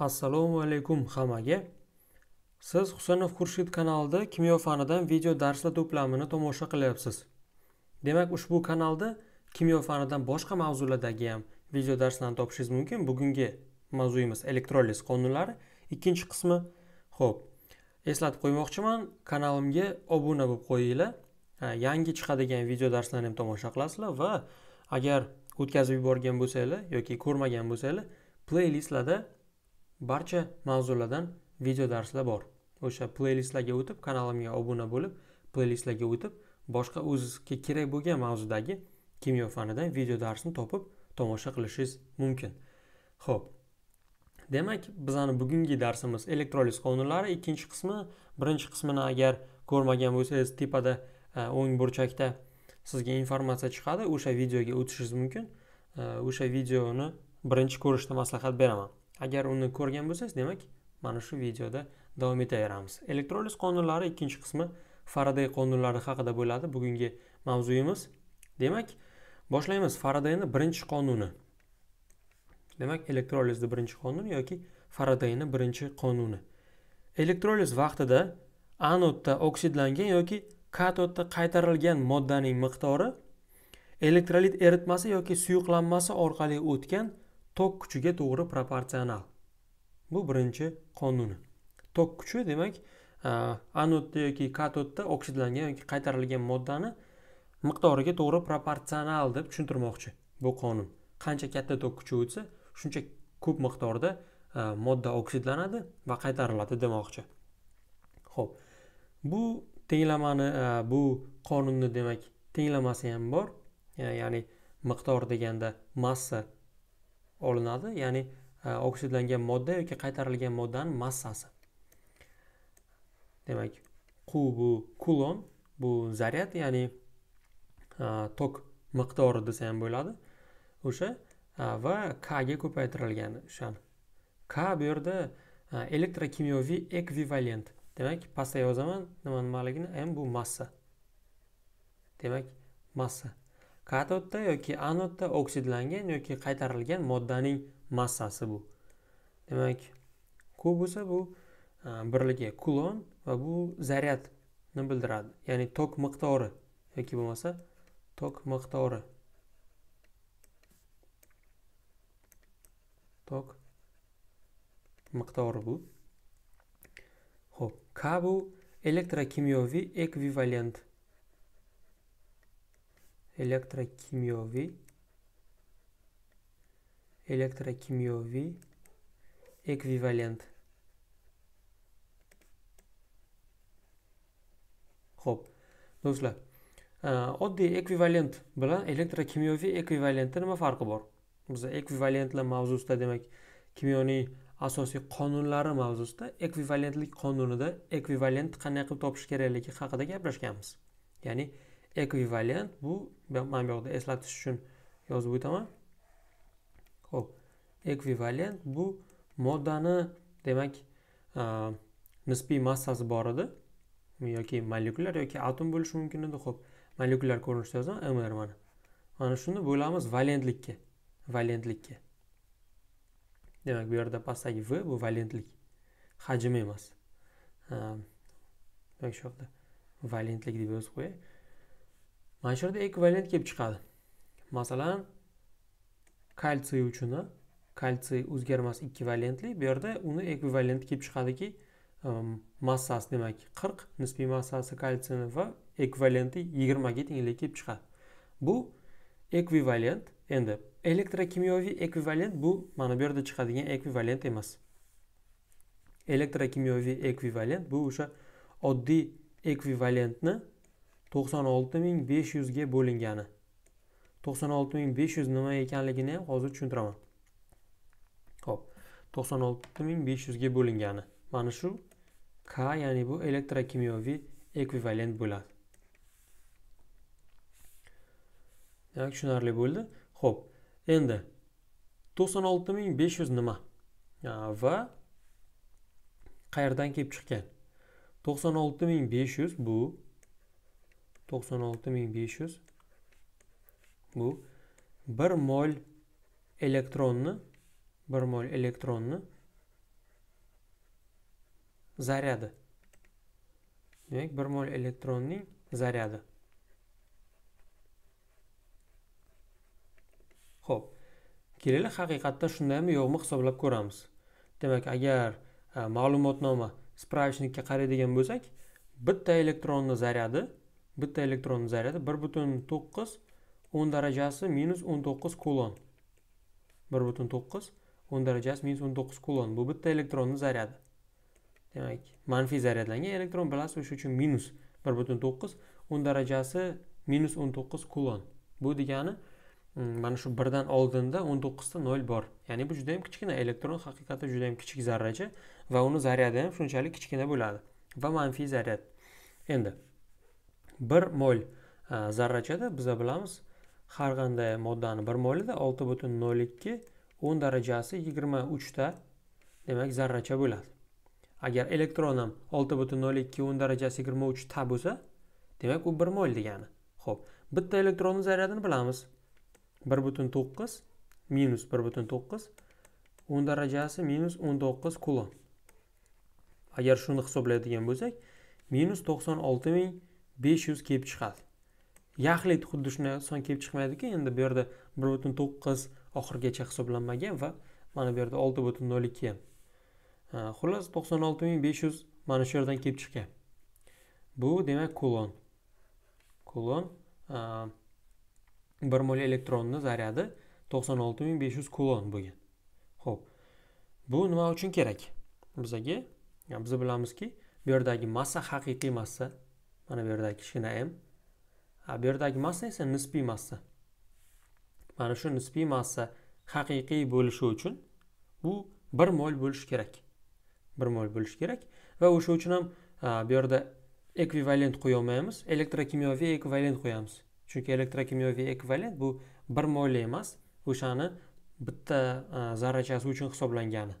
assalomu alaykum hammaga siz husanov xurshid kanalida kimyo fanidan video darslar to'plamini tomosha qilyapsiz demak ushbu kanalda kimyo fanidan boshqa mavzulardagi ham video darslarni topishingiz mumkin bugungi mavzuyimiz elektroliz qonunlari ikkinchi qismi ho'p eslatib qo'ymoqchiman kanalimga obuna bo'lib qo'yinglar yangi chiqadigan video darslarni ham tomosha qilasizlar va agar o'tkazib yuborgan bo'lsanglar yoki ko'rmagan bo'lsanglar playlistlarda barcha mavzulardan video darslar bor o'sha playlistlarga o'tib kanalimga obuna bo'lib playlistlarga o'tib boshqa o'zizga kerak bo'lgan mavzudagi kimyo fanidan video darsni topib tomosha qilishingiz mumkin ho'p demak bizani bugungi darsimiz elektroliz qonunlari ikkinchi qismi birinchi qismini agar ko'rmagan bo'lsangiz tepada e, o'ng burchakda sizga informatsiya chiqadi o'sha videoga o'tishingiz mumkin e, o'sha videoni birinchi ko'rishni maslahat beraman agar uni ko'rgan bo'lsangiz demak mana shu videoda davom etaveramiz elektroliz qonunlari ikkinchi qismi faraday qonunlari haqida bo'ladi bugungi mavzuyimiz demak boshlaymiz faradayni birinchi qonuni demak elektrolizni birinchi qonuni yoki faradayni birinchi qonuni elektroliz vaqtida anodda oksidlangan yoki katodda qaytarilgan moddaning miqdori elektrolit eritmasi yoki suyuqlanmasi orqali o'tgan tok kuchiga to'g'ri proporsional bu birinchi qonuni tok kuchi demak e, anodda yoki katodda oksidlangan yoki qaytarilgan moddani miqdoriga to'g'ri proporsional deb tushuntirmoqchi bu qonun qancha katta tok kuchi o'tsa shuncha ko'p miqdorda e, modda oksidlanadi va qaytariladi demoqchi ho'p bu tenglamani e, bu qonunni demak tenglamasi ham bor ya'ni miqdor deganda massa olinadi ya'ni e, oksidlangan modda yoki qaytarilgan moddani massasi demak qu bu kulon bu zaryad ya'ni e, tok miqdori desa ham bo'ladi o'sha e, va k ga ko'paytirilgan o'shani k bu yerda elektrokimyoviy ekvivalent demak pastga yozaman nima nimaligini m bu massa demak massa katodda yoki anodda oksidlangan yoki qaytarilgan moddaning massasi bu demak kub bo'lsa bu e, birligi kulon va bu zaryadni bildiradi ya'ni tok miqdori yoki bo'lmasa tok miqdori tok miqdori bu ho'p k bu elektrokimyoviy ekvivalent elektrokimyoviy elektrokimyoviy ekvivalent xo'p do'stlar oddiy ekvivalent bilan elektrokimyoviy ekvivalentda nima farqi bor biz ekvivalentlar mavzusida demak kimyoning asosiy qonunlari mavzusida ekvivalentlik qonunida ekvivalent qanday qilib topish kerakligi haqida gaplashganmiz ya'ni ekvivalent bu man bir yoqda eslatish uchun yozib o'taman ho'p ekvivalent bu moddani demak nisbiy massasi bor edi yoki ya yoki atom bo'lishi mumkin edi ho'p molekulyar ko'rinishda yozaman mr mana mana shuni bo'lamiz valentlikka valentlikka demak bu yerda pastaki v bu valentlik hajmi emas demak shu yoqda valentlik deb yozib qo'yay mana shu yerda ekvivalent kelib chiqadi masalan kalsiy uchuni kalsiy o'zgarmas ikkivalentli bu yerda uni ekvivalent kelib chiqadiki massasi demak qirq nisbiy massasi kalsiyni va ekvivalenti yigirmaga tenglik kelib chiqadi bu ekvivalent endi elektrokimyoviy ekvivalent bu mana bu yerda chiqadigan ekvivalent emas elektrokimyoviy ekvivalent bu o'sha oddiy ekvivalentni 96500 ga bo'lingani 96500 nima ekanligini ham hozir tushuntiraman Xo'p, 96500 ga bo'lingani mana shu k ya'ni bu elektrokimyoviy ekvivalent bo'ladi demak tushunarli bo'ldi Xo'p, endi 96500 nima va qayerdan kelib chiqqan 96500 bu to'qson olti ming besh yuz bu bir mol elektronni bir mol elektronni zaryadi demak bir mol elektronning zaryadi ho'p kelaylik haqiqatda shundaymi yo'qmi hisoblab ko'ramiz demak agar e, ma'lumotnoma справочникка qaraydigan bo'lsak bitta elektronni zaryadi bitta elektron zaryadi bir butun to'qqiz o'n darajasi minus o'n to'qqiz kulon bir butun to'qqiz o'n darajasi minus o'n to'qqiz kulon bu bitta elektronni zaryadi demak manfiy zaryadlangan elektron bilasiz o'sha uchun minus bir butun to'qqiz o'n darajasi minus o'n to'qqiz kulon bu degani mm, mana shu birdan oldinda o'n to'qqizta nol bor ya'ni bu juda yam kichkina elektron haqiqatda juda yam kichik zarracha va uni zaryadi ham shunchalik kichkina bo'ladi va manfiy zaryad endi bir mol e, zarrachada biza bilamiz har qanday moddani bir molida olti butun nol ikki o'n darajasi yigirma uchta demak zarracha bo'ladi agar elektron ham olti butun nol ikki o'n darajasi yigirma uchta bo'lsa demak u bir mol degani ho'p bitta elektronni zaryadini bilamiz bir butun to'qqiz minus bir butun to'qqiz o'n darajasi minus o'n to'qqiz kulon agar shuni hisoblaydigan bo'lsak minus to'qson olti ming besh yuz kelib chiqadi yaxlit xuddi shunday son kelib chiqmaydiku endi bu yerda bir butun to'qqiz oxirigacha hisoblanmagan va mana bu yerda olti butun nol ikki xullas to'qson olti ming besh yuz mana shu yerdan kelib chiqqan bu demak kulon kulon bir mol elektronni zaryadi to'qson olti ming besh yuz kulon bo'lgan ho'p bu nima uchun kerak bizaga biz bilamizki bu yerdagi massa haqiqiy massa mana bu yerdagi kichkina m bu yerdagi massa esa nisbiy massa mana shu nisbiy massa haqiqiy bo'lishi uchun bu bir mol bo'lishi kerak bir mol bo'lishi kerak va o'sha uchun ham bu yerda ekvivalent olmaymiz elektrokimyoviy ekvivalent qo'yamiz chunki elektrokimyoviy ekvivalent bu bir molli emas o'shani bitta zarrachasi uchun hisoblangani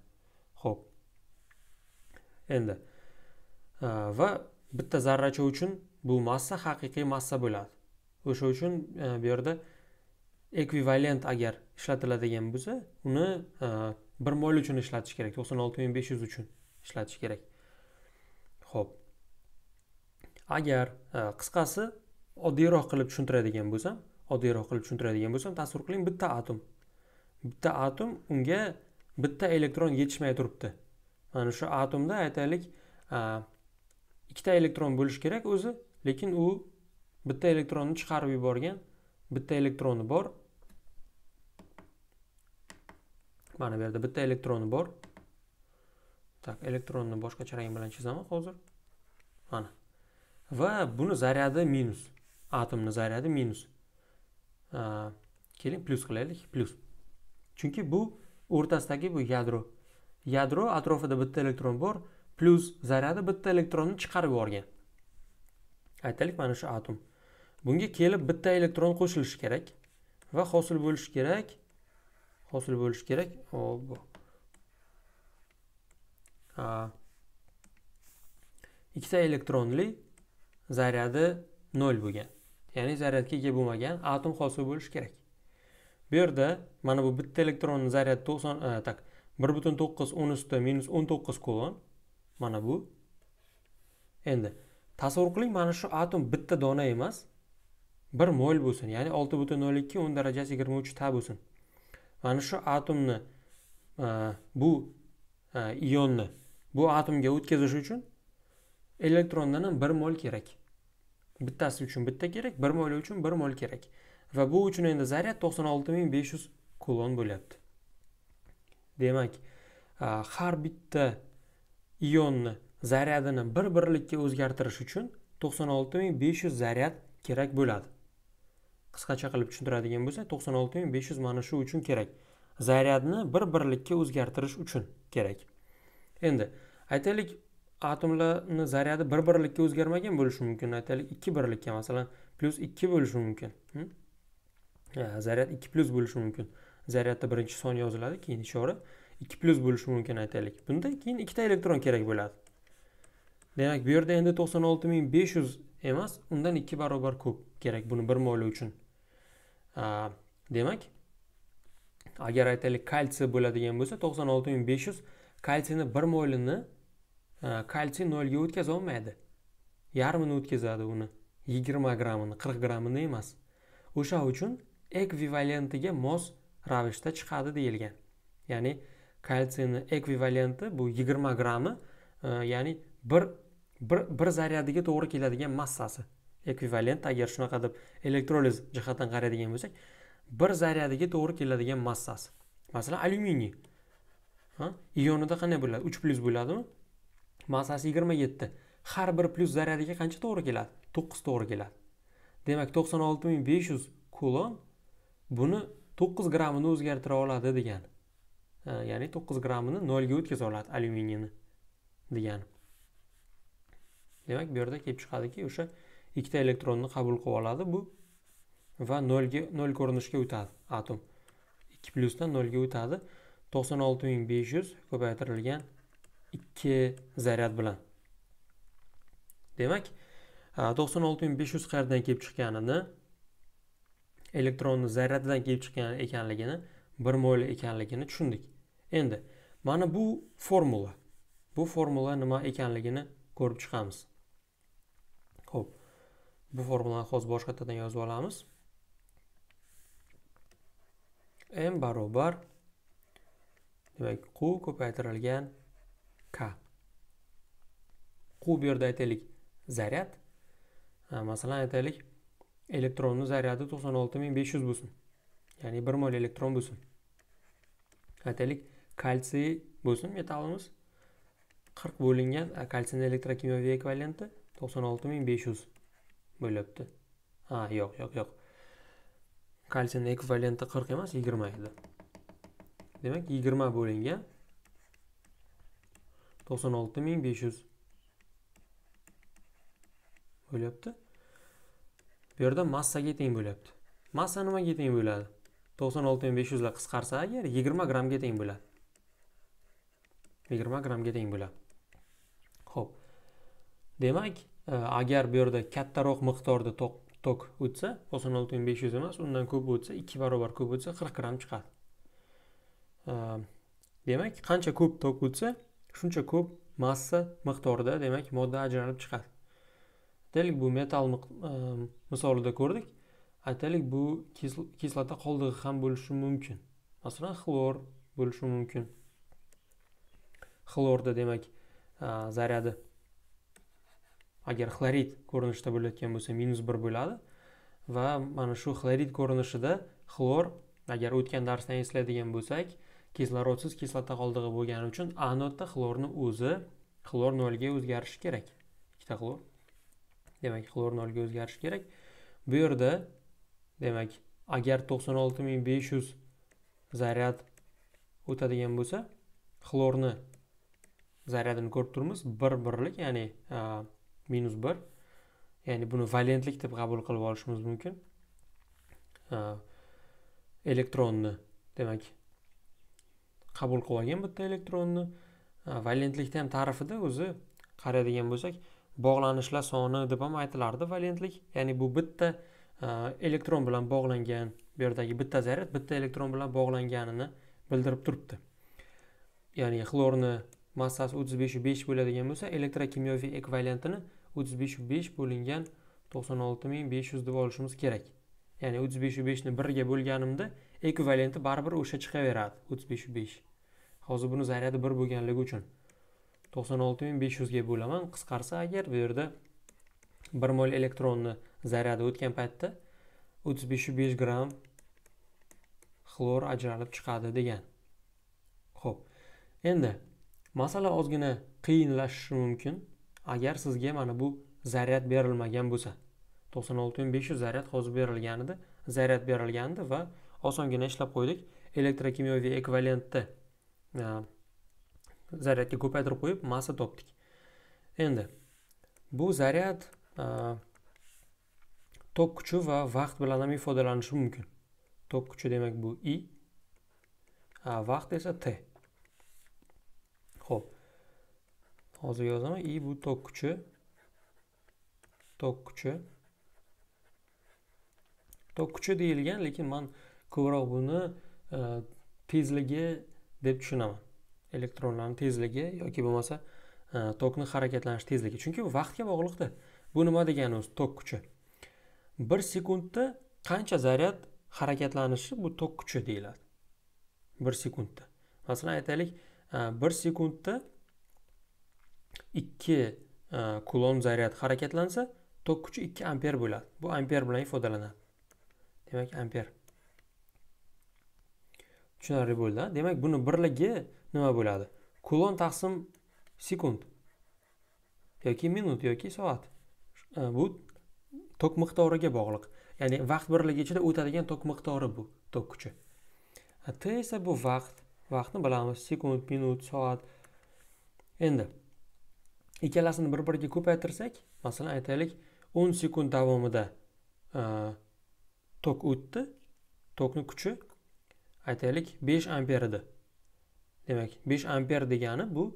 ho'p endi va bitta zarracha uchun bu massa haqiqiy massa bo'ladi o'sha uchun e, bu yerda ekvivalent agar ishlatiladigan bo'lsa uni e, bir mol uchun ishlatish kerak to'qson olti ming besh yuz uchun ishlatish kerak ho'p agar e, qisqasi oddiyroq qilib tushuntiradigan bo'lsam oddiyroq qilib tushuntiradigan bo'lsam tasavvur qiling bitta atom bitta atom unga bitta elektron yetishmay turibdi mana shu atomda aytaylik ikkita elektron bo'lishi kerak o'zi lekin u bitta elektronni chiqarib yuborgan bitta elektroni bor mana bu yerda bitta elektroni bor так elektronni boshqacha rang bilan chizaman hozir mana va buni zaryadi minus atomni zaryadi minus keling plyus qilaylik plyus chunki bu o'rtasidagi bu yadro yadro atrofida bitta elektron bor plyus zaryadi bitta elektronni chiqarib yuborgan aytaylik mana shu atom bunga kelib bitta elektron qo'shilishi kerak va hosil bo'lishi kerak hosil bo'lishi kerak ikkita elektronli zaryadi nol bo'lgan ya'ni zaryadga ega bo'lmagan atom hosil bo'lishi kerak bu yerda mana bu bitta elektronni zaryadi to'qson tak bir butun to'qqiz o'n usti minus o'n to'qqiz kulon mana bu endi tasavvur qiling mana shu atom bitta dona emas bir mo'l bo'lsin ya'ni olti butun nol ikki o'n darajasi yigirma uch ta bo'lsin mana shu atomni e, bu e, ionni bu atomga o'tkazish uchun elektrondan ham bir mol kerak bittasi uchun bitta kerak bir mol uchun bir mol kerak va bu uchun endi zaryad to'qson olti ming besh yuz kulon bo'lyapti demak e, har bitta ionni zaryadini bir birlikka o'zgartirish uchun 96500 zaryad kerak bo'ladi qisqacha qilib tushuntiradigan bo'lsak 96500 mana shu uchun kerak zaryadni bir birlikka o'zgartirish uchun kerak endi aytaylik atomlarni zaryadi bir birlikka o'zgarmagan bo'lishi mumkin aytaylik ikki birlikka masalan plyus ikki bo'lishi mumkin zaryad ikki plyus bo'lishi mumkin zaryadda birinchi son yoziladi keyin ishora 2 plus bo'lishi mumkin aytaylik. Bunda keyin 2 ta elektron kerak bo'ladi. Demak, bu yerda endi 96500 emas, undan 2 barobar ko'p kerak buni 1 mol uchun. demak, agar aytaylik kalsiy bo'ladigan bo'lsa, 96500 kalsiyni 1 molini kalsiy 0 ga o'tkaza olmaydi. Yarmini o'tkazadi uni, 20 grammini, 40 grammini emas. O'sha uchun ekvivalentiga mos ravishda chiqadi deyilgan. Ya'ni kalsiyni ekvivalenti bu yigirma grammi ya'ni bir bir bir zaryadiga to'g'ri keladigan massasi ekvivalent agar shunaqa deb elektroliz jihatdan qaraydigan bo'lsak bir zaryadiga to'g'ri keladigan massasi masalan alyuminiy ionida qanday bo'ladi uch plyus bo'ladimi massasi yigirma yetti har bir plyus zaryadiga qancha to'g'ri keladi to'qqiz to'g'ri keladi demak to'qson olti ming besh yuz kulon buni to'qqiz grammini o'zgartira oladi degani Э, ya'ni 9 grammini 0 ga o'tkaza oladi alyuminiyni degan. demak bu yerda kelib chiqadiki o'sha ikkita elektronni qabul qilib oladi bu va 0 ga 0 ko'rinishga o'tadi atom 2 dan 0 ga o'tadi 96500 ko'paytirilgan 2 zaryad bilan demak 96500 e, qayerdan kelib chiqqanini elektronni zaryadidan kelib chiqqan ekanligini 1 mo'l ekanligini tushundik endi mana bu formula bu formula nima ekanligini ko'rib chiqamiz ho'p bu formulani hozir boshqatadan yozib olamiz m barobar demak q ko'paytirilgan k q bu yerda aytaylik zaryad masalan aytaylik elektronni zaryadi to'qson olti ming besh yuz bo'lsin ya'ni bir mol elektron bo'lsin aytaylik kalsiy bo'lsin metallimiz qirq bo'lingan kalsiyni elektrokimyoviy ekvivalenti to'qson olti ming besh yuz bo'lyapti ha yo'q yo'q yo'q kalsiyni ekvivalenti qirq emas yigirma edi demak yigirma bo'lingan to'qson olti ming besh yuz bo'lyapti bu yerda massaga teng bo'lyapti massa nimaga teng bo'ladi to'qson olti ming besh qisqarsa agar yigirma grammga teng bo'ladi yigirma grammga teng bo'ladi ho'p demak e, agar bu yerda kattaroq miqdorda tok o'tsa to'qson olti ming besh yuz emas undan ko'p o'tsa ikki barobar ko'p o'tsa qirq gramm chiqadi e, demak qancha ko'p tok o'tsa shuncha ko'p massa miqdorida demak modda ajralib chiqadi aytaylik bu metall e, misolida ko'rdik aytaylik bu kislota qoldig'i ham bo'lishi mumkin masalan xlor bo'lishi mumkin xlorni demak zaryadi agar xlorid ko'rinishida bo'layotgan bo'lsa minus bir bo'ladi va mana shu xlorid ko'rinishida xlor agar o'tgan darsdan eslaydigan bo'lsak kislorodsiz kislota qoldig'i bo'lgani uchun anodda xlorni o'zi xlor nolga o'zgarishi kerak ikkita xlor demak xlor nolga o'zgarishi kerak bu yerda demak agar to'qson olti ming besh yuz zaryad o'tadigan bo'lsa xlorni zaryadini ko'rib turibmiz bir birlik ya'ni e, minus bir ya'ni buni valentlik deb qabul qilib olishimiz mumkin e, elektronni demak qabul qilib olgan bitta elektronni e, valentlikni ham ta'rifida o'zi qaraydigan bo'lsak bog'lanishlar soni deb ham aytilardi valentlik ya'ni bu bitta elektron bilan bog'langan bu yerdagi bitta zaryad bitta elektron bilan bog'langanini bildirib turibdi ya'ni xlorni massasi 35.5 bo'ladigan bo'lsa elektrokimyoviy ekvivalentini 35.5 bo'lingan 96.500 deb olishimiz kerak. Ya'ni 35.5 ni 1 ga bo'lganimda ekvivalenti baribir o'sha chiqaveradi 35.5. Hozir buni zaryadi 1 bo'lganligi uchun 96.500 ga bo'laman. Qisqarsa agar bu yerda 1 mol elektronni zaryadi o'tgan paytda 35.5 gram xlor ajralib chiqadi degan. Xo'p. Endi masala ozgina qiyinlashishi mumkin agar sizga mana bu zaryad berilmagan bo'lsa to'qson olti ming besh yuz zaryad hozir berilgan edi zaryad berilgandi va osongina ishlab qo'ydik elektrokimyoviy ekvivalentni e, zaryadga ko'paytirib qo'yib massa topdik endi bu zaryad e, tok kuchi va vaqt bilan ham ifodalanishi mumkin tok kuchi demak bu i vaqt esa t hozir yozaman i bu tok kuchi tok kuchi tok kuchi deyilgan lekin man ko'proq buni e, tezligi deb tushunaman Elektronların tezligi yoki bo'lmasa bu e, harakatlanish tezligi chunki u vaqtga Çünkü bu nima degani o'zi tok kuchi bir sekundda qancha zaryad harakatlanishi bu tok kuchi deyiladi bir sekundda masalan aytaylik e, bir sekundda 2 e, kulon zaryad harakatlansa tok kuchi 2 amper bo'ladi bu amper bilan ifodalanadi demak amper tushunarli bo'ldi demak buni birligi nima bo'ladi kulon taqsim sekund yoki minut yoki soat e, bu tok miqdoriga bog'liq ya'ni vaqt birligi ichida o'tadigan tok miqdori bu tok kuchi e, t esa bu vaqt vaqtni bilamiz sekund minut soat endi ikkalasini bir biriga ko'paytirsak masalan aytaylik o'n sekund davomida e, tok o'tdi tokni kuchi aytaylik besh amper edi demak besh amper degani bu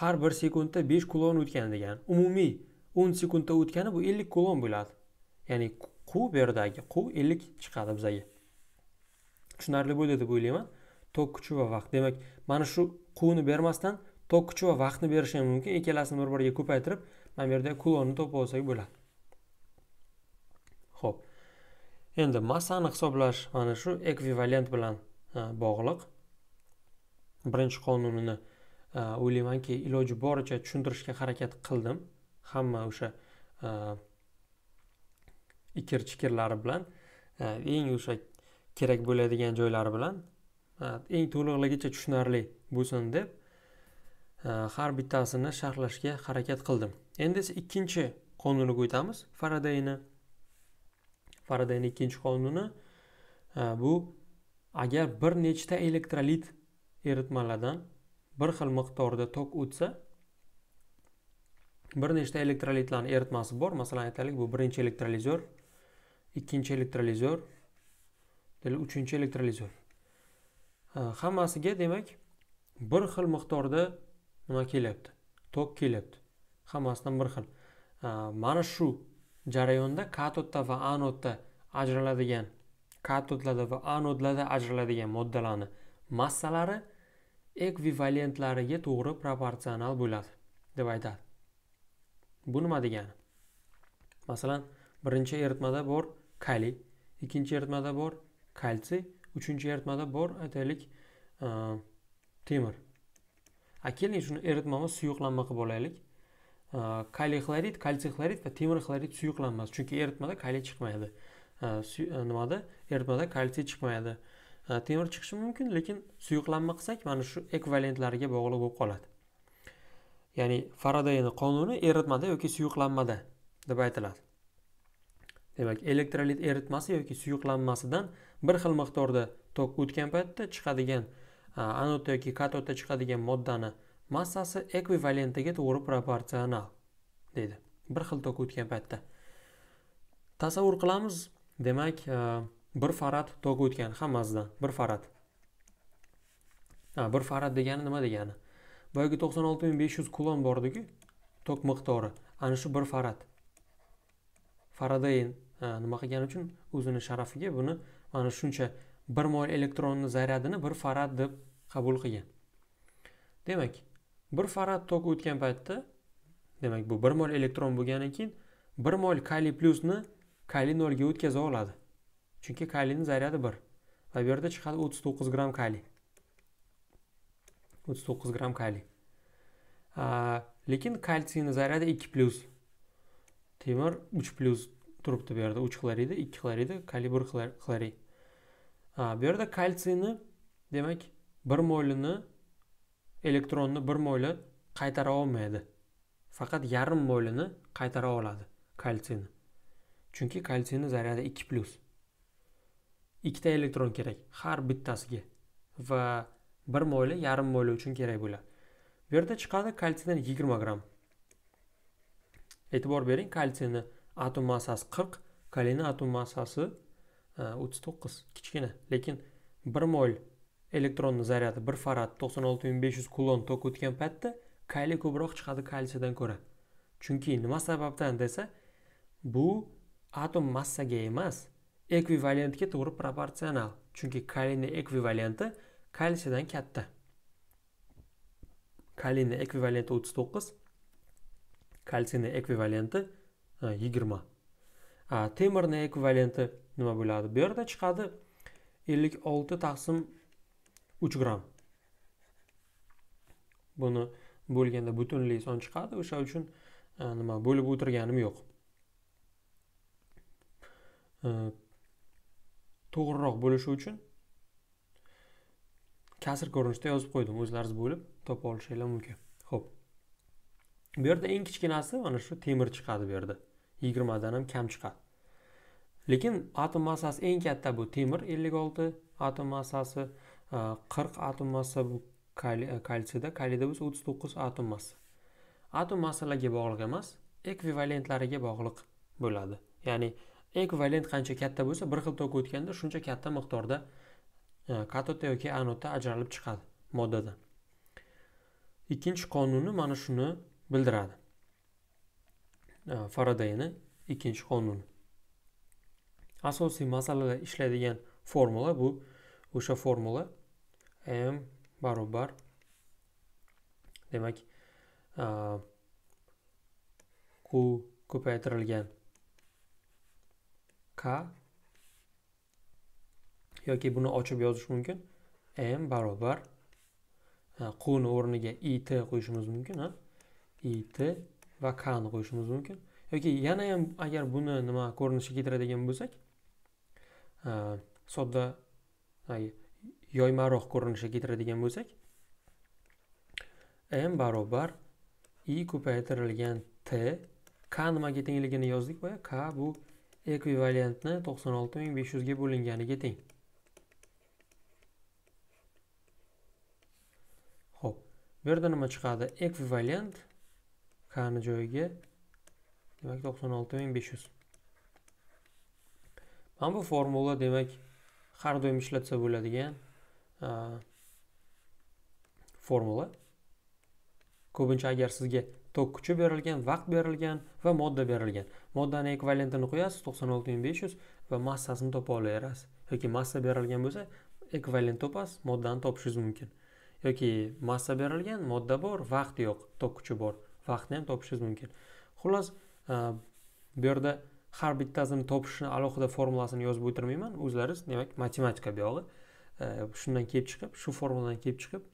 har bir sekundda besh kulon o'tgan degani umumiy o'n sekundda o'tgani bu ellik kulon bo'ladi ya'ni quv bu yerdagi quv ellik chiqadi bizaga tushunarli bo'ldi deb o'ylayman tok kuchi va vaqt demak mana shu quvni bermasdan tok kuchi va vaqtni berishi ham mumkin ikkalasini bir biriga ko'paytirib mana bu yerda kulonni topib olsak bo'ladi ho'p endi massani hisoblash mana shu ekvivalent bilan e, bog'liq birinchi qonunini e, o'ylaymanki iloji boricha tushuntirishga harakat qildim hamma o'sha e, ikir chikirlari bilan eng o'sha kerak bo'ladigan joylari bilan eng to'lig'ligicha tushunarli bo'lsin deb Э, har bittasini sharhlashga harakat qildim endi esa ikkinchi qonunni o'tamiz faradayni faradayni ikkinchi qonuni e, bu agar bir nechta elektrolit eritmalardan bir xil miqdorda tok o'tsa bir nechta elektrolitlarni eritmasi bor masalan aytaylik bu birinchi elektrolizor ikkinchi elektrolizor uchinchi elektrolizor e, hammasiga demak bir xil miqdorda nima kelyapti tok kelyapti hammasidan bir xil mana shu jarayonda katodda va anodda ajraladigan katodlarda va anodlarda ajraladigan moddalarni massalari ekvivalentlariga to'g'ri proporsional bo'ladi deb aytadi bu nima degani masalan birinchi eritmada bor kaliy ikkinchi eritmada bor kalsiy uchinchi eritmada bor aytaylik temir keling shuni eritmamiz suyuqlanma qilib olaylik kaliy xlorid kalsiy xlorid va temir xlorid suyuqlanmas chunki eritmada kaliy chiqmaydi e, nimada eritmada kalsiy chiqmaydi temir chiqishi mumkin lekin suyuqlanma qilsak mana shu ekvivalentlariga bog'liq bo'lib qoladi ya'ni faradayni qonuni eritmada yoki suyuqlanmada deb aytiladi demak elektrolit eritmasi yoki suyuqlanmasidan bir xil miqdorda tok o'tgan paytda chiqadigan anod yoki katodda chiqadigan moddani massasi ekvivalentiga to'g'ri proporsional deydi bir xil tok o'tgan paytda tasavvur qilamiz demak e, bir farad tok o'tgan hammasidan bir farad bir farad degani nima degani boyagi to'qson olti ming besh yuz kulon bor tok miqdori ana shu bir farad faraday e, nima qilgani uchun o'zini sharafiga buni mana shuncha bir mol elektronni zaryadini bir farad deb qabul qilgan demak bir farad tok o'tgan paytda demak bu bir mol elektron bo'lgandan keyin bir mol kali plyusni kali nolga o'tkaza oladi chunki kalini zaryadi bir va bu yerda chiqadi o'ttiz to'qqiz gramm kali o'ttiz to'qqiz gramm kali lekin kalsiyni zaryadi ikki plyus temir uch plyus turibdi bu yerda uch xlorid ikki xlorid kali bir xlorid ha bu yerda kalsiyni demak bir molini elektronni bir moli qaytara olmaydi faqat yarim molini qaytara oladi kalsiyni chunki kalsiyni zaryadi plus. plyus ikkita elektron kerak har bittasiga va bir moli yarim moli uchun kerak bo'ladi bu yerda chiqadi kalsiydan 20 gram. e'tibor bering kalsiyni atom massasi 40, kaliyni atom massasi o'ttiz to'qqiz kichkina lekin bir mol elektronni zaryadi bir farad to'qson olti ming besh yuz kulon tok o'tgan paytda kaliy ko'proq chiqadi kalsiydan ko'ra chunki nima sababdan desa bu atom massaga emas ekvivalentga to'g'ri proporsional chunki kaliyni ekvivalenti kalsiydan katta kaliyni ekvivalenti o'ttiz to'qqiz kalsiyni ekvivalenti yigirma temirni ekvivalenti nima bo'ladi bu yerda chiqadi ellik olti taqsim uch gramm buni bo'lganda butunlik son chiqadi o'sha uchun nima bo'lib o'tirganim yo'q to'g'riroq bo'lishi uchun kasr ko'rinishda yozib qo'ydim o'zlaringiz bo'lib topa olishinglar mumkin ho'p bu yerda eng kichkinasi mana shu temir chiqadi bu yerda yigirmadan ham kam chiqadi lekin atom massasi eng katta bu temir ellik olti atom massasi e, qirq atom massa bu e, kalsiyda kaliyda bo'lsa o'ttiz to'qqiz atom massa atom massalarga bog'liq emas ekvivalentlariga bog'liq bo'ladi ya'ni ekvivalent qancha katta bo'lsa bir xil tok o'tganda shuncha katta miqdorda e, katodda yoki anodda ajralib chiqadi moddadan ikkinchi qonuni mana shuni bildiradi faradayni э, ikkinchi qonuni asosiy masalada ishlaydigan formula bu o'sha formula m barobar demak e, q ko'paytirilgan k yoki buni ochib yozish mumkin m barobar e, quni o'rniga it qo'yishimiz mumkin it va k qo'yishimiz mumkin yoki yana ham agar buni nima ko'rinishiga keltiradigan bo'lsak sodda yoymaroq ko'rinishiga keltiradigan bo'lsak m barobar i ko'paytirilgan t k nimaga tengligini yozdik boya k bu ekvivalentni to'qson olti ming besh yuzga bo'linganiga teng ho'p bu yerda nima chiqadi ekvivalent kni joyiga demak to'qson olti ming besh yuz mana bu formula demak har doim ishlatsa bo'ladigan formula ko'pincha agar sizga tok kuchi berilgan vaqt berilgan va modda berilgan moddani ekvivalentini qo'yasiz to'qson olti ming besh yuz va massasini topa olaverasiz yoki massa berilgan bo'lsa ekvivalent topasiz moddani topishingiz mumkin yoki massa berilgan modda bor vaqt yo'q tok kuchi bor vaqtni ham topishingiz mumkin xullas e, bu yerda har bittasini topishni alohida formulasini yozib o'tirmayman o'zlariz demak matematika buyog'i e, shundan kelib chiqib shu formuladan kelib chiqib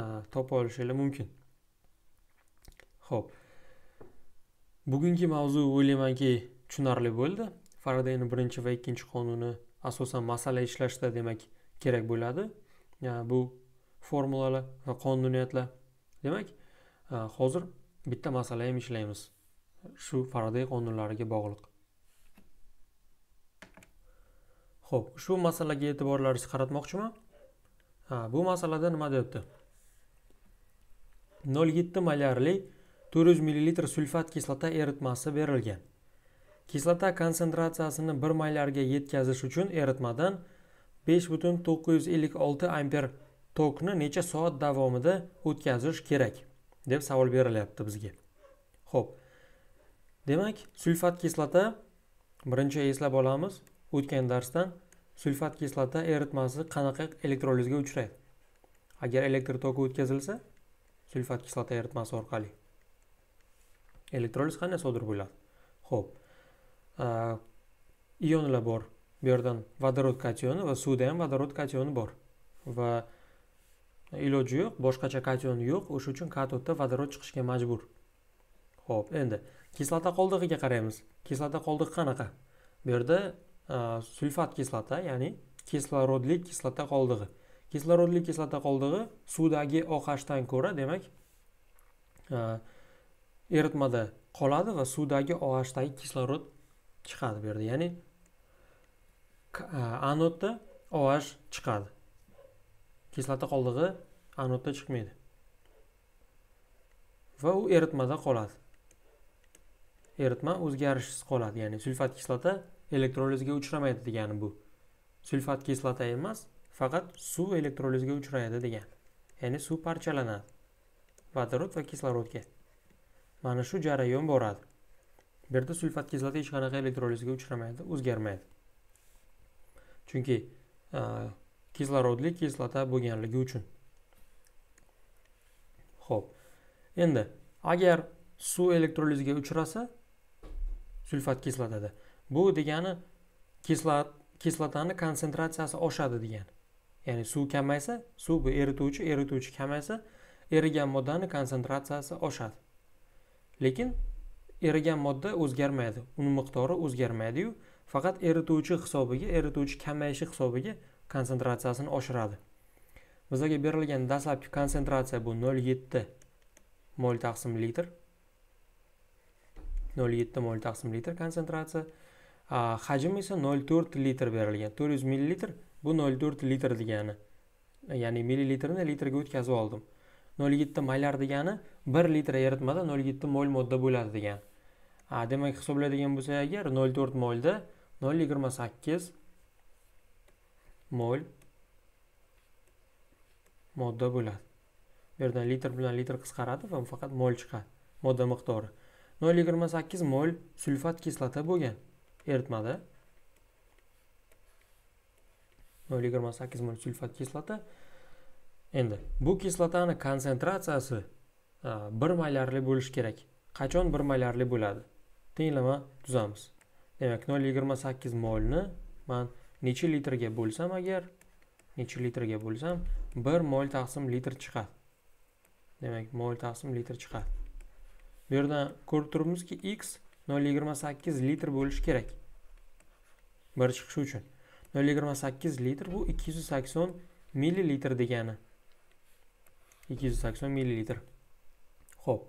e, topa olishinglar mumkin ho'p bugungi mavzu o'ylaymanki tushunarli bo'ldi faradayni birinchi va ikkinchi qonuni asosan masala ishlashda demak kerak bo'ladi bu formulalar va qonuniyatlar demak Э, hozir bitta masala ham ishlaymiz shu faraday qonunlariga bog'liq ho'p shu masalaga e'tiborlaringizni qaratmoqchiman bu masalada nima deyapti nol yetti molyarli to'rt yuz millilitr sulfat kislota eritmasi berilgan kislota konsentratsiyasini bir malyarga yetkazish uchun eritmadan besh butun to'qqiz yuz ellik olti amper tokni necha soat davomida o'tkazish kerak deb savol berilyapti bizga ho'p demak sulfat kislota birinchi eslab olamiz o'tgan darsdan sulfat kislota eritmasi qanaqa elektrolizga uchraydi agar elektr toki o'tkazilsa sulfat kislota eritmasi orqali elektroliz qanday sodir bo'ladi ho'p ionlar bor bu yerdan vodorod kationi va suvda ham vodorod kationi bor va iloji yo'q boshqacha kation yo'q o'sha uchun katodda vodorod chiqishga majbur ho'p endi kislota qoldig'iga qaraymiz kislota qoldig'i qanaqa bu yerda e, sulfat kislota ya'ni kislorodli kislota qoldig'i kislorodli kislota qoldig'i suvdagi ohdan ko'ra demak e, eritmada qoladi va suvdagi ohdagi kislorod chiqadi bu yerda ya'ni e, anodda oh chiqadi kislota qoldig'i anodda chiqmaydi va u eritmada qoladi eritma o'zgarishsiz qoladi ya'ni sulfat kislota elektrolizga uchramaydi degani bu sulfat kislota emas faqat suv elektrolizga uchraydi degani ya'ni suv parchalanadi vodorod va kislorodga mana shu jarayon boradi bu yerda sulfat kislota hech qanaqa elektrolizga uchramaydi o'zgarmaydi chunki kislorodli kislota bo'lganligi uchun ho'p endi agar suv elektrolizga uchrasa sulfat kislotada bu degani kislot kislotani konsentratsiyasi oshadi degani ya'ni suv kamaysa suv bu erituvchi erituvchi kamaysa erigan moddani konsentratsiyasi oshadi lekin erigan modda o'zgarmaydi uni miqdori o'zgarmaydiyu faqat erituvchi hisobiga erituvchi kamayishi hisobiga konsentratsiyasini oshiradi bizlarga berilgan dastlabki konsentratsiya bu 0,7 mol taqsim litr 0,7 mol taqsim litr konsentratsiya hajm esa 0,4 litr berilgan 400 millilitr bu 0,4 litr degani ya'ni millilitrni litrga o'tkazib oldim 0,7 maylar degani 1 litr eritmada 0,7 mol modda bo'ladi degan demak hisoblaydigan bo'lsak agar 0,4 molda 0,28 mol modda bo'ladi bu yerdan litr bilan litr qisqaradi va faqat mol chiqadi modda miqdori nol yigirma sakkiz mol sulfat kislota bo'lgan eritmada nol yigirma sakkiz mol sulfat kislota endi bu kislotani konsentratsiyasi bir molyarli bo'lishi kerak qachon bir molyarli bo'ladi tenglama tuzamiz demak nol yigirma sakkiz molni man necha litrga bo'lsam agar necha litrga bo'lsam bir mol taqsim litr chiqadi demak mol taqsim litr chiqadi bu yerdan ko'rib turibmizki x 0.28 litr bo'lishi kerak bir chiqishi uchun 0.28 litr bu 280 yuz millilitr degani 280 millilitr ho'p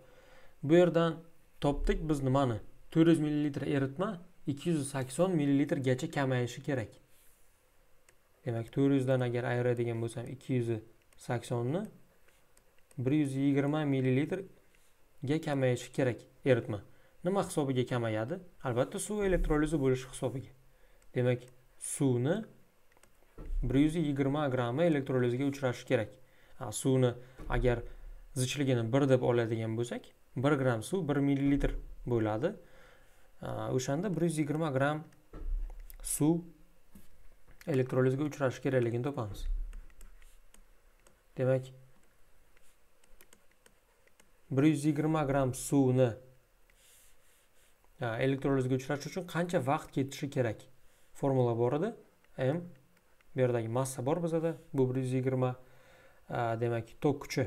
bu yerdan topdik biz nimani 400 ml millilitr eritma 280 ml gacha millilitrgacha kamayishi kerak Demek 400 dan eğer ayrı edeyim bu sayım 280'ını 120 ml gekemeye çıkarak eritme. Ne maksabı gekemeye adı? Albatta su elektrolizi buluşu xüsabı ge. Demek suunu 120 gramı elektrolizge uçuraşı gerek. A, suunu eğer zıçılgını 1 deb ol edeyim bu 1 gram su 1 ml buladı. Uşanda 120 gram su elektrolizga uchrashi kerakligini topamiz demak 120 g suvni elektrolizga uchrashi uchun qancha vaqt ketishi kerak formula bor edi m bu yerdagi massa bor bizada bu 120 demak tok kuchi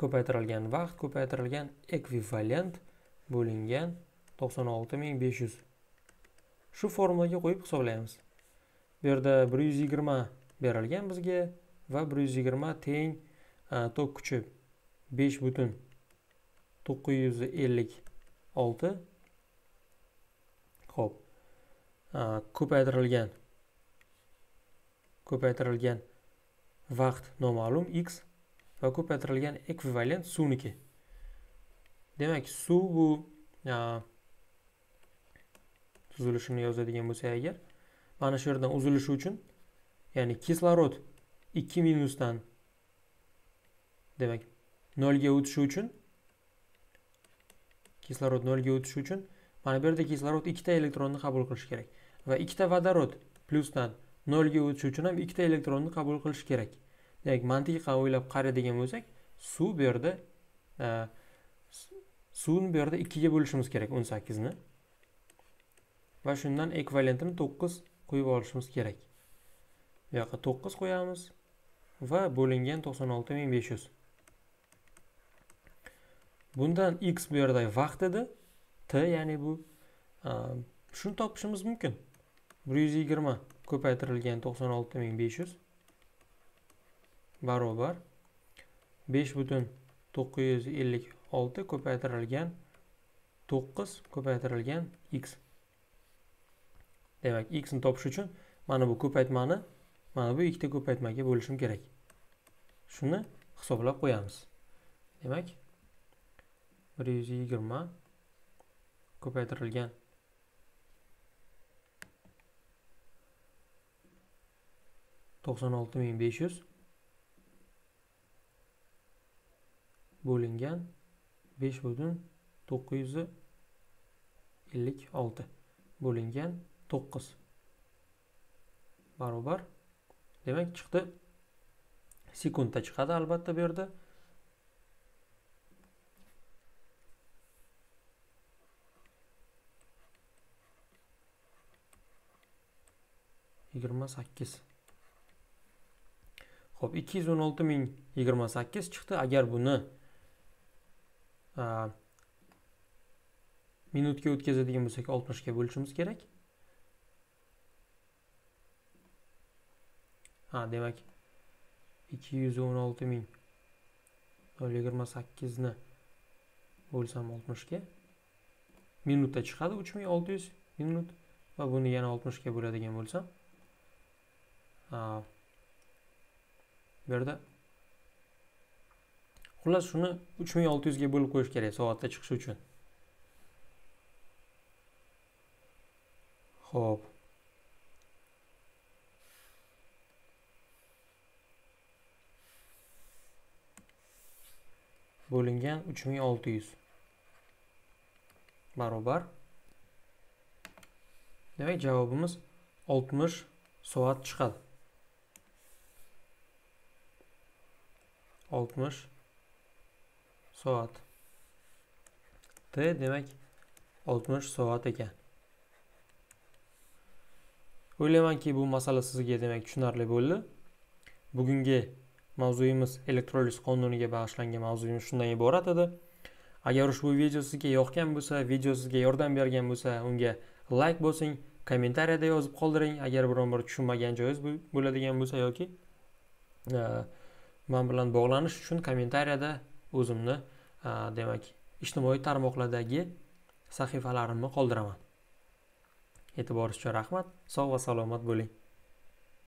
ko'paytirilgan vaqt ko'paytirilgan ekvivalent bo'lingan 96500 shu formulaga qo'yib hisoblaymiz bu yerda bir yuz yigirma berilgan bizga va bir yuz yigirma teng e, tok kuchi besh butun to'qqiz yuz ellik olti ho'p e, ko'paytirilgan ko'paytirilgan vaqt noma'lum x va ko'paytirilgan ekvivalent suvniki demak suv bu e, tuzilishini yozadigan bo'lsak agar mana shu yerdan uzilishi uchun ya'ni kislorod 2 minusdan demak 0 ga o'tishi uchun kislorod 0 ga o'tishi uchun mana bu yerda kislorod 2 ta elektronni qabul qilishi kerak va 2 ta vodorod plyusdan 0 ga o'tishi uchun ham 2 ta elektronni qabul qilishi kerak demak mantiqan o'ylab qaraydigan bo'lsak suv bu yerda suvni bu yerda ikkiga bo'lishimiz kerak o'n sakkizni va shundan ekvivalentini 9 qo'yib olishimiz kerak bu yoqqa 9 qo'yamiz va bo'lingan 96500 bundan x bu yerda vaqt edi t ya'ni bu shuni topishimiz mumkin 120 ko'paytirilgan 96500 barobar 5 butun 956 ko'paytirilgan 9 ko'paytirilgan x demak x ni topish uchun mana bu ko'paytmani mana bu ikkita ko'paytmaga bo'lishim kerak shuni hisoblab qo'yamiz demak 120 ko'paytirilgan to'qson olti ming besh yuz bo'lingan besh butun to'qqiz yuz ellik olti bo'lingan 9 barobar demak chiqdi sekundda chiqadi albatta bu yerda yigirma sakkiz ho'p ikki yuz o'n olti ming yigirma sakkiz chiqdi agar buni minutga o'tkazadigan bo'lsak oltmishga bo'lishimiz kerak ha demek 216 bin 028 ne bulsam 60 ke minuta çıkadı 3600 minut ve bunu yine 60 ke burada gen bulsam ha burada Xullas şunu 3600 ge bulup koyuş gerek saatte çıkışı için. Hop. bo'lingan 3600 barobar demak javobimiz 60 soat chiqadi 60 soat t demak 60 soat ekan o'ylaymanki bu masala sizga demak tushunarli bo'ldi bugungi mavzuyimiz elektroliz qonuniga bag'ishlangan mavzuyimiz shundan iborat edi agar ushbu video sizga yoqgan bo'lsa video sizga yordam bergan bo'lsa unga layk bosing kommentariyada yozib qoldiring agar biron bir tushunmagan joyingiz bo'ladigan bo'lsa yoki e, man bilan bog'lanish uchun kommentariyada o'zimni e, demak ijtimoiy tarmoqlardagi sahifalarimni qoldiraman e'tiboringiz uchun rahmat sog' va salomat bo'ling